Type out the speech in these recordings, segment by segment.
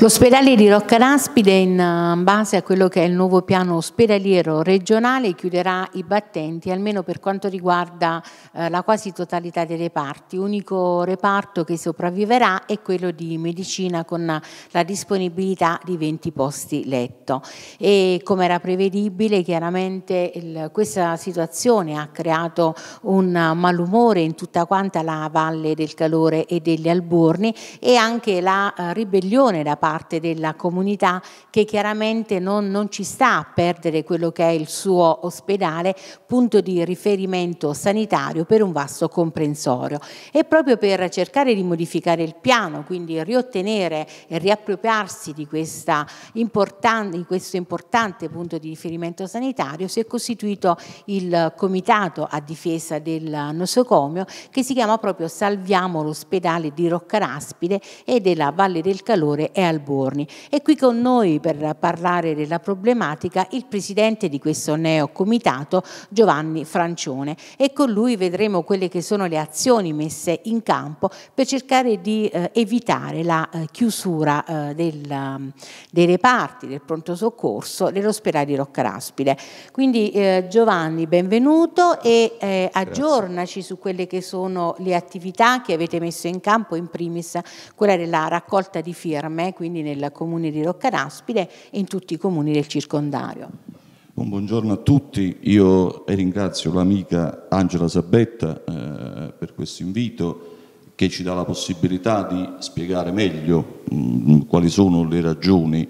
L'ospedale di Roccaraspide, in eh, base a quello che è il nuovo piano ospedaliero regionale, chiuderà i battenti, almeno per quanto riguarda eh, la quasi totalità dei reparti. L'unico reparto che sopravviverà è quello di medicina con la disponibilità di 20 posti letto. E come era prevedibile, chiaramente il, questa situazione ha creato un malumore in tutta quanta la valle del calore e degli alburni e anche la eh, ribellione da parte parte della comunità che chiaramente non, non ci sta a perdere quello che è il suo ospedale, punto di riferimento sanitario per un vasto comprensorio. E proprio per cercare di modificare il piano, quindi riottenere e riappropriarsi di, importante, di questo importante punto di riferimento sanitario, si è costituito il Comitato a difesa del nosocomio che si chiama proprio Salviamo l'ospedale di Roccaraspide e della Valle del Calore e Alberto. Alborni. E qui con noi per parlare della problematica il presidente di questo neocomitato, Giovanni Francione. E con lui vedremo quelle che sono le azioni messe in campo per cercare di eh, evitare la eh, chiusura eh, del, mm, dei reparti del pronto soccorso dell'ospedale di Roccaraspide. Quindi eh, Giovanni, benvenuto e eh, aggiornaci su quelle che sono le attività che avete messo in campo, in primis quella della raccolta di firme, quindi quindi nel comune di Roccaraspide e in tutti i comuni del circondario. Un buongiorno a tutti, io ringrazio l'amica Angela Sabetta eh, per questo invito che ci dà la possibilità di spiegare meglio mh, mm, quali sono le ragioni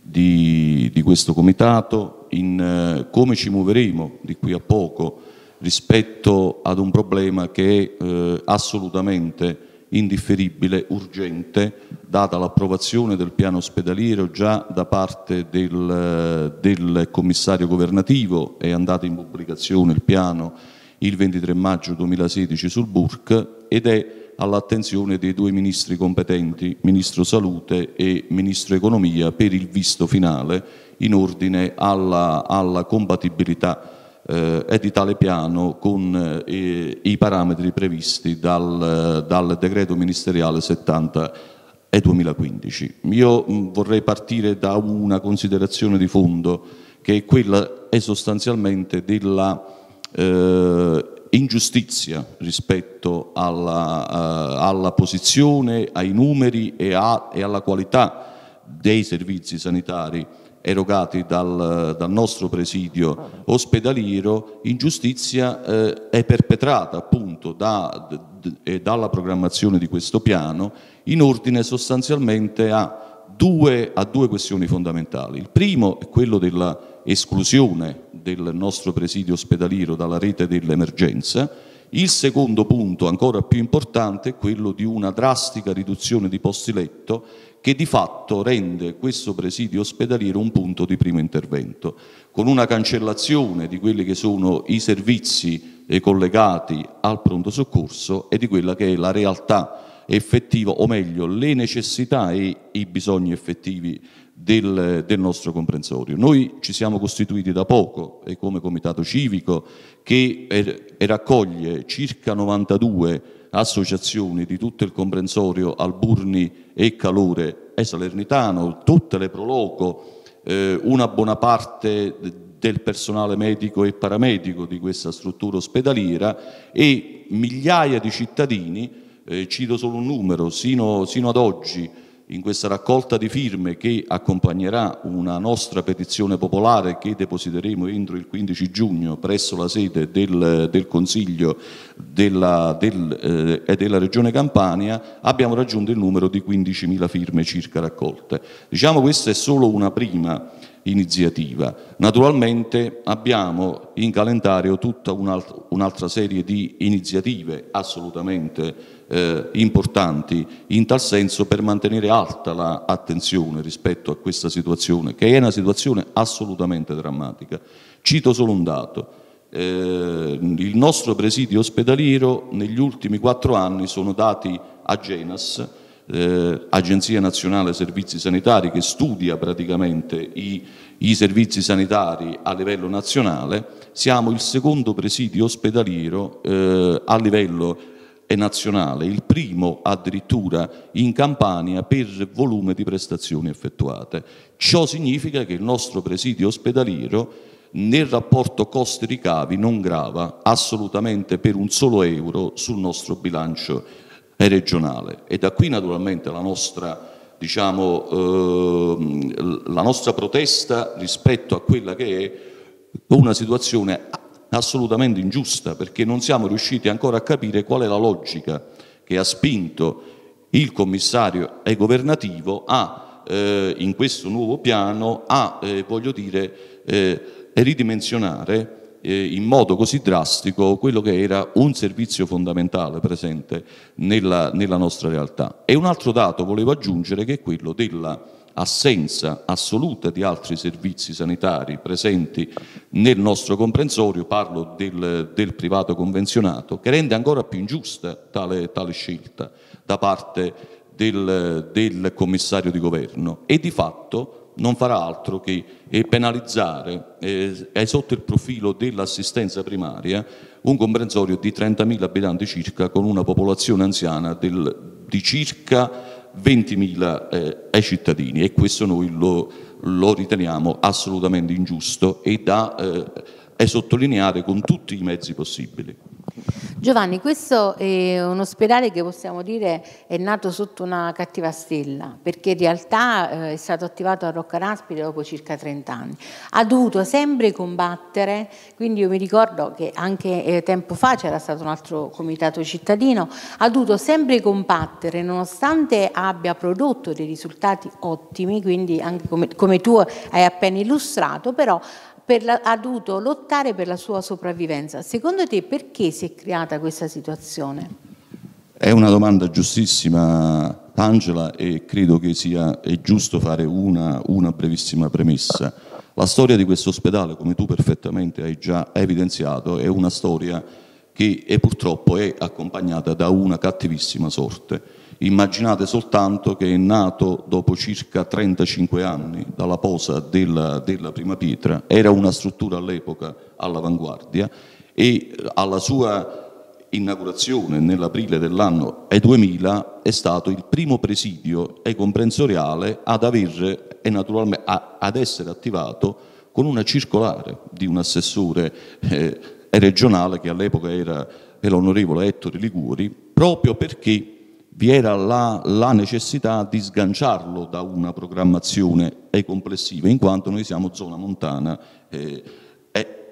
di, di questo comitato, in eh, come ci muoveremo di qui a poco rispetto ad un problema che è eh, assolutamente indifferibile, urgente, data l'approvazione del piano ospedaliero già da parte del, del commissario governativo, è andato in pubblicazione il piano il 23 maggio 2016 sul BURC ed è all'attenzione dei due ministri competenti, Ministro Salute e Ministro Economia, per il visto finale in ordine alla, alla compatibilità eh, è di tale piano con eh, i parametri previsti dal, eh, dal decreto ministeriale 70 e 2015. Io mh, vorrei partire da una considerazione di fondo che è quella è sostanzialmente della eh, ingiustizia rispetto alla, uh, alla, posizione, ai numeri e, a, e alla qualità dei servizi sanitari erogati dal, dal nostro presidio ospedaliero, ingiustizia eh, è perpetrata appunto da, d, dalla programmazione di questo piano in ordine sostanzialmente a due, a due questioni fondamentali. Il primo è quello dell'esclusione del nostro presidio ospedaliero dalla rete dell'emergenza, il secondo punto, ancora più importante, è quello di una drastica riduzione di posti letto che di fatto rende questo presidio ospedaliero un punto di primo intervento, con una cancellazione di quelli che sono i servizi collegati al pronto soccorso e di quella che è la realtà effettiva, o meglio, le necessità e i bisogni effettivi del, del, nostro comprensorio. Noi ci siamo costituiti da poco e come comitato civico che eh, e raccoglie circa 92 associazioni di tutto il comprensorio Alburni e Calore e Salernitano, tutte le proloco, eh, una buona parte del personale medico e paramedico di questa struttura ospedaliera e migliaia di cittadini, eh, cito solo un numero, sino, sino ad oggi in questa raccolta di firme che accompagnerà una nostra petizione popolare che depositeremo entro il 15 giugno presso la sede del, del Consiglio della, del, eh, e della Regione Campania, abbiamo raggiunto il numero di 15.000 firme circa raccolte. Diciamo questa è solo una prima iniziativa. Naturalmente abbiamo in calendario tutta un'altra serie di iniziative assolutamente eh, importanti in tal senso per mantenere alta l'attenzione la rispetto a questa situazione, che è una situazione assolutamente drammatica. Cito solo un dato. Eh, il nostro presidio ospedaliero negli ultimi quattro anni sono dati a Genas, eh, Agenzia Nazionale Servizi Sanitari che studia praticamente i, i, servizi sanitari a livello nazionale, siamo il secondo presidio ospedaliero eh, a livello e nazionale, il primo addirittura in Campania per volume di prestazioni effettuate. Ciò significa che il nostro presidio ospedaliero nel rapporto costi-ricavi non grava assolutamente per un solo euro sul nostro bilancio regionale e da qui naturalmente la nostra diciamo, eh, la nostra protesta rispetto a quella che è una situazione assolutamente ingiusta perché non siamo riusciti ancora a capire qual è la logica che ha spinto il commissario e governativo a, eh, in questo nuovo piano a, eh, voglio dire, eh, ridimensionare eh, in modo così drastico quello che era un servizio fondamentale presente nella, nella nostra realtà. E un altro dato volevo aggiungere che è quello della assenza assoluta di altri servizi sanitari presenti nel nostro comprensorio, parlo del, del privato convenzionato, che rende ancora più ingiusta tale, tale scelta da parte del, del commissario di governo e di fatto non farà altro che penalizzare eh, sotto il profilo dell'assistenza primaria un comprensorio di 30.000 abitanti circa con una popolazione anziana del, di circa 20.000 eh, ai cittadini e questo noi lo, lo riteniamo assolutamente ingiusto e da eh, sottolineare con tutti i mezzi possibili. Giovanni, questo è un ospedale che possiamo dire è nato sotto una cattiva stella, perché in realtà eh, è stato attivato a Rocca Raspide dopo circa 30 anni. Ha dovuto sempre combattere, quindi io mi ricordo che anche eh, tempo fa c'era stato un altro comitato cittadino, ha dovuto sempre combattere, nonostante abbia prodotto dei risultati ottimi, quindi anche come, come tu hai appena illustrato, però la, ha dovuto lottare per la sua sopravvivenza. Secondo te perché si è creata questa situazione? È una domanda giustissima, Angela, e credo che sia giusto fare una, una brevissima premessa. La storia di questo ospedale, come tu perfettamente hai già evidenziato, è una storia che è purtroppo è accompagnata da una cattivissima sorte. Immaginate soltanto che è nato dopo circa 35 anni dalla posa della, della prima pietra, era una struttura all'epoca all'avanguardia e eh, alla sua inaugurazione nell'aprile dell'anno 2000 eh, è stato il primo presidio e comprensoriale ad, aver, eh, a, ad essere attivato con una circolare di un assessore eh, regionale che all'epoca era l'onorevole Ettore Liguori, proprio perché vi era la, la, necessità di sganciarlo da una programmazione e complessiva, in quanto noi siamo zona montana e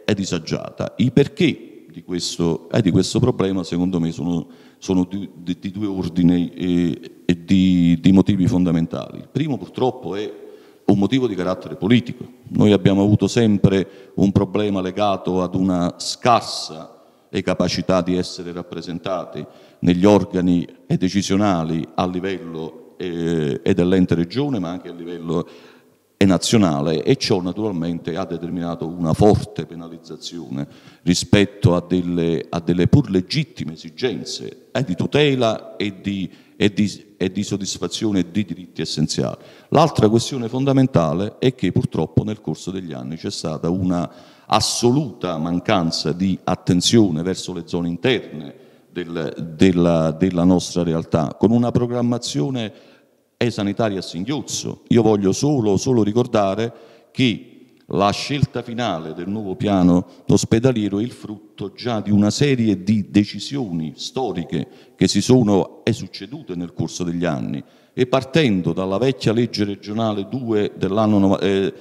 eh, disagiata. I perché di questo, eh, di questo, problema, secondo me, sono, sono di, di, di, due ordini e, eh, e di, di motivi fondamentali. Il primo, purtroppo, è un motivo di carattere politico. Noi abbiamo avuto sempre un problema legato ad una scarsa e capacità di essere rappresentati negli organi decisionali a livello eh, dell'ente regione ma anche a livello eh, nazionale e ciò naturalmente ha determinato una forte penalizzazione rispetto a delle, a delle pur legittime esigenze eh, di tutela e di, e, di, e di soddisfazione di diritti essenziali. L'altra questione fondamentale è che purtroppo nel corso degli anni c'è stata una assoluta mancanza di attenzione verso le zone interne del, della, della nostra realtà, con una programmazione sanitaria a singhiozzo. Io voglio solo, solo, ricordare che la scelta finale del nuovo piano ospedaliero è il frutto già di una serie di decisioni storiche che si sono succedute nel corso degli anni e partendo dalla vecchia legge regionale 2 dell'anno eh,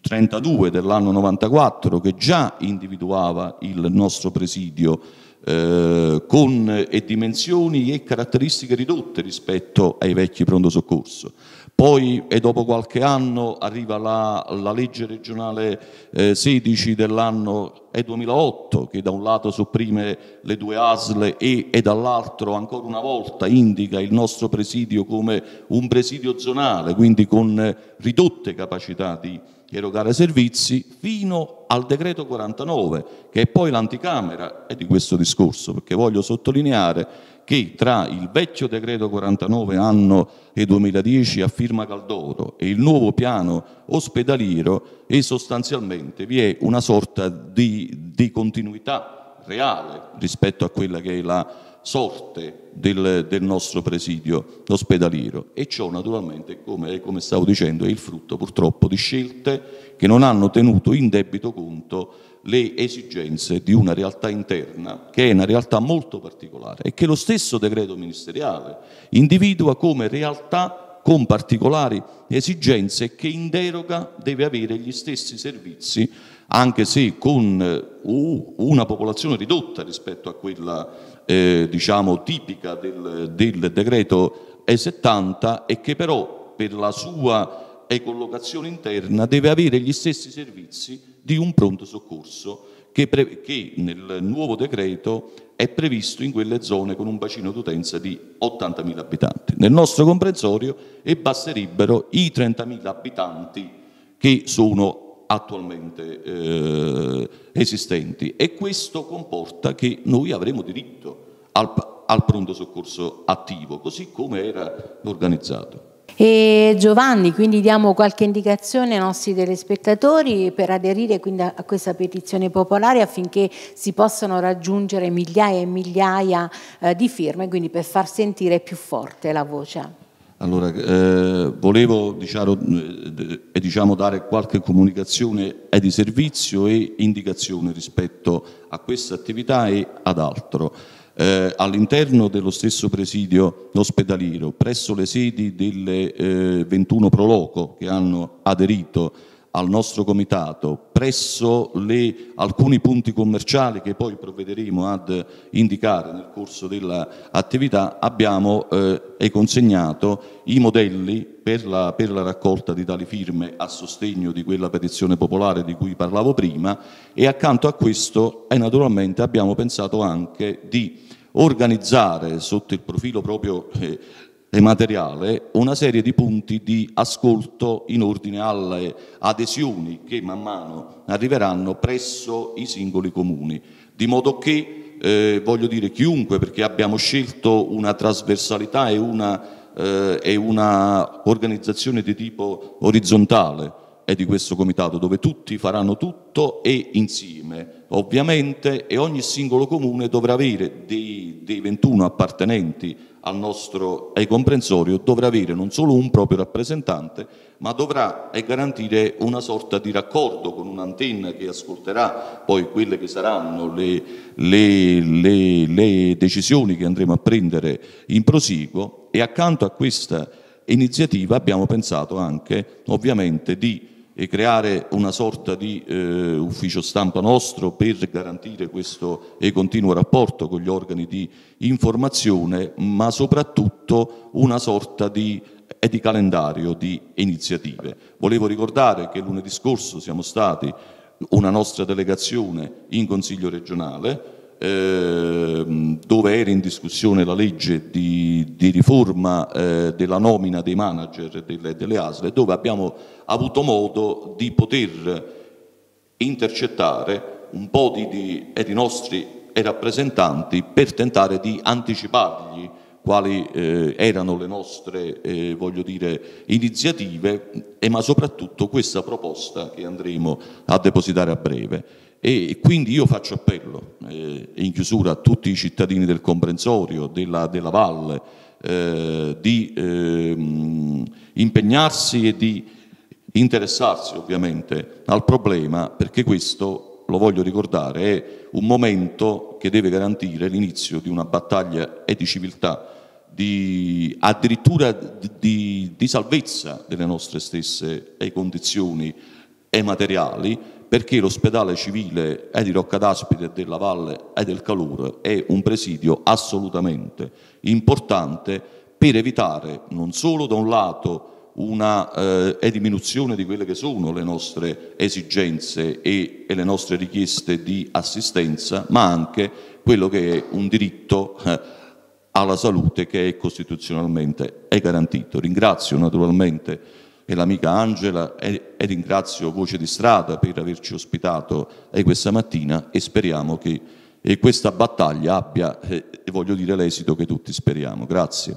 32 dell'anno 94 che già individuava il nostro presidio eh, con eh, dimensioni e caratteristiche ridotte rispetto ai vecchi pronto soccorso. Poi e dopo qualche anno arriva la, la legge regionale eh, 16 dell'anno 2008 eh, che da un lato sopprime le due asle e, e dall'altro ancora una volta indica il nostro presidio come un presidio zonale, quindi con eh, ridotte capacità di erogare servizi fino al decreto 49, che è poi l'anticamera di questo discorso, perché voglio sottolineare che tra il vecchio decreto 49 anno e 2010 a firma Caldoro e il nuovo piano ospedaliero e sostanzialmente vi è una sorta di, di continuità reale rispetto a quella che è la sorte del, del nostro presidio ospedaliero e ciò naturalmente, come, come, stavo dicendo, è il frutto purtroppo di scelte che non hanno tenuto in debito conto le esigenze di una realtà interna che è una realtà molto particolare e che lo stesso decreto ministeriale individua come realtà con particolari esigenze che in deroga deve avere gli stessi servizi anche se con eh, una popolazione ridotta rispetto a quella eh, diciamo, tipica del, del decreto E70 e che però per la sua collocazione interna deve avere gli stessi servizi di un pronto soccorso che, che nel nuovo decreto è previsto in quelle zone con un bacino d'utenza di 80.000 abitanti. Nel nostro comprensorio e basterebbero i 30.000 abitanti che sono attualmente eh, esistenti e questo comporta che noi avremo diritto al, al pronto soccorso attivo, così come era organizzato. E Giovanni, quindi diamo qualche indicazione ai nostri telespettatori per aderire quindi a questa petizione popolare affinché si possano raggiungere migliaia e migliaia eh, di firme, quindi per far sentire più forte la voce. Allora, eh, volevo diciamo, eh, diciamo, dare qualche comunicazione è di servizio e indicazione rispetto a questa attività e ad altro. Eh, All'interno dello stesso presidio ospedaliero, presso le sedi delle 21 eh, Proloco che hanno aderito al nostro comitato presso le, alcuni punti commerciali che poi provvederemo ad indicare nel corso dell'attività, abbiamo eh, consegnato i modelli per la, per la raccolta di tali firme a sostegno di quella petizione popolare di cui parlavo prima e accanto a questo eh, naturalmente abbiamo pensato anche di organizzare sotto il profilo proprio eh, e materiale una serie di punti di ascolto in ordine alle adesioni che man mano arriveranno presso i singoli comuni, di modo che eh, voglio dire chiunque, perché abbiamo scelto una trasversalità e una, eh, e una organizzazione di tipo orizzontale, è di questo comitato dove tutti faranno tutto e insieme ovviamente e ogni singolo comune dovrà avere dei, dei 21 appartenenti nostro, ai comprensorio dovrà avere non solo un proprio rappresentante, ma dovrà eh, garantire una sorta di raccordo con un'antenna che ascolterà poi quelle che saranno le, le, le, le decisioni che andremo a prendere in prosieguo e accanto a questa iniziativa abbiamo pensato anche ovviamente di e creare una sorta di eh, ufficio stampa nostro per garantire questo e continuo rapporto con gli organi di informazione, ma soprattutto una sorta di e eh, di calendario di iniziative. Volevo ricordare che lunedì scorso siamo stati una nostra delegazione in Consiglio regionale, Ehm, dove era in discussione la legge di, di riforma eh, della nomina dei manager delle, delle ASL, dove abbiamo avuto modo di poter intercettare un po' di, di, eh, di nostri eh, rappresentanti per tentare di anticipargli quali eh, erano le nostre eh, voglio dire, iniziative, e, eh, ma soprattutto questa proposta che andremo a depositare a breve. E quindi io faccio appello, eh, in chiusura, a tutti i cittadini del comprensorio, della, della valle, eh, di eh, impegnarsi e di interessarsi ovviamente al problema, perché questo, lo voglio ricordare, è un momento che deve garantire l'inizio di una battaglia e di civiltà, di, addirittura di, di salvezza delle nostre stesse eh, condizioni e eh, materiali, perché l'ospedale civile è di Rocca d'Aspide, della Valle e del Calore è un presidio assolutamente importante per evitare non solo da un lato una eh, diminuzione di quelle che sono le nostre esigenze e, e, le nostre richieste di assistenza, ma anche quello che è un diritto eh, alla salute che è costituzionalmente è garantito. Ringrazio naturalmente e l'amica Angela e, e ringrazio Voce di Strada per averci ospitato eh, questa mattina e speriamo che e eh, questa battaglia abbia, eh, voglio dire, l'esito che tutti speriamo. Grazie.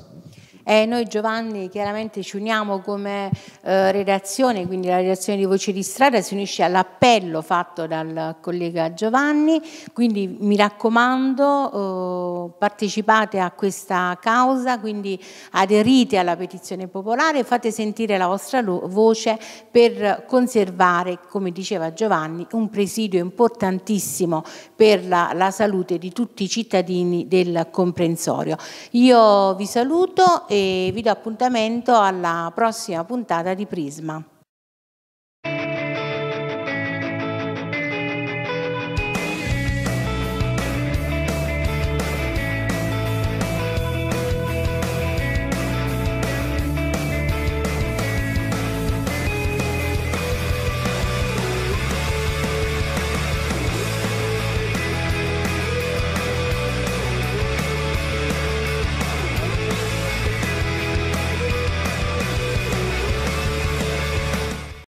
E noi Giovanni chiaramente ci uniamo come eh, redazione, quindi la redazione di Voci di Strada si unisce all'appello fatto dal collega Giovanni, quindi mi raccomando eh, partecipate a questa causa, quindi aderite alla petizione popolare, fate sentire la vostra voce per conservare, come diceva Giovanni, un presidio importantissimo per la, la salute di tutti i cittadini del comprensorio. Io vi saluto e vi do appuntamento alla prossima puntata di Prisma.